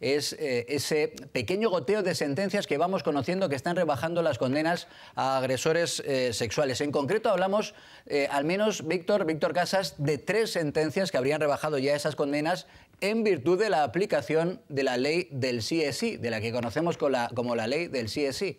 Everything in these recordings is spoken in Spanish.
es eh, ese pequeño goteo de sentencias que vamos conociendo que están rebajando las condenas a agresores eh, sexuales. En concreto hablamos, eh, al menos Víctor, Víctor Casas, de tres sentencias que habrían rebajado ya esas condenas en virtud de la aplicación de la ley del CSI, de la que conocemos como la ley del CSI.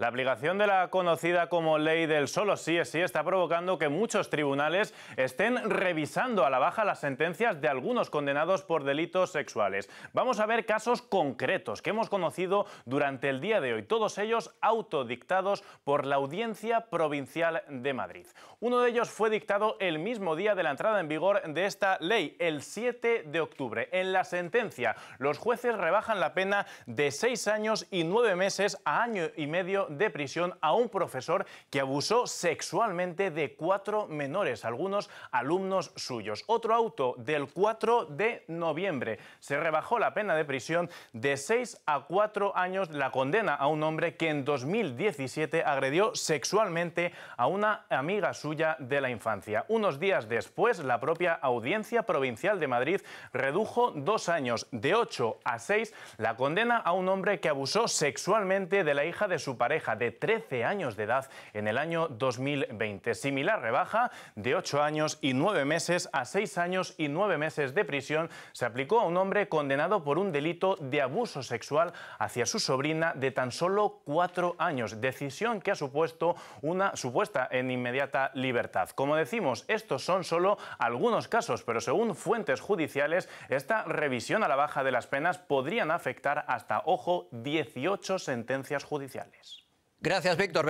La aplicación de la conocida como ley del solo sí es sí está provocando que muchos tribunales estén revisando a la baja las sentencias de algunos condenados por delitos sexuales. Vamos a ver casos concretos que hemos conocido durante el día de hoy, todos ellos autodictados por la Audiencia Provincial de Madrid. Uno de ellos fue dictado el mismo día de la entrada en vigor de esta ley, el 7 de octubre. En la sentencia, los jueces rebajan la pena de seis años y nueve meses a año y medio de prisión a un profesor que abusó sexualmente de cuatro menores, algunos alumnos suyos. Otro auto del 4 de noviembre. Se rebajó la pena de prisión de 6 a 4 años la condena a un hombre que en 2017 agredió sexualmente a una amiga suya de la infancia. Unos días después, la propia Audiencia Provincial de Madrid redujo dos años, de 8 a 6, la condena a un hombre que abusó sexualmente de la hija de su pareja de 13 años de edad en el año 2020. Similar rebaja de 8 años y 9 meses a 6 años y 9 meses de prisión se aplicó a un hombre condenado por un delito de abuso sexual hacia su sobrina de tan solo 4 años, decisión que ha supuesto una supuesta en inmediata libertad. Como decimos, estos son solo algunos casos, pero según fuentes judiciales, esta revisión a la baja de las penas podrían afectar hasta, ojo, 18 sentencias judiciales. Gracias, Víctor.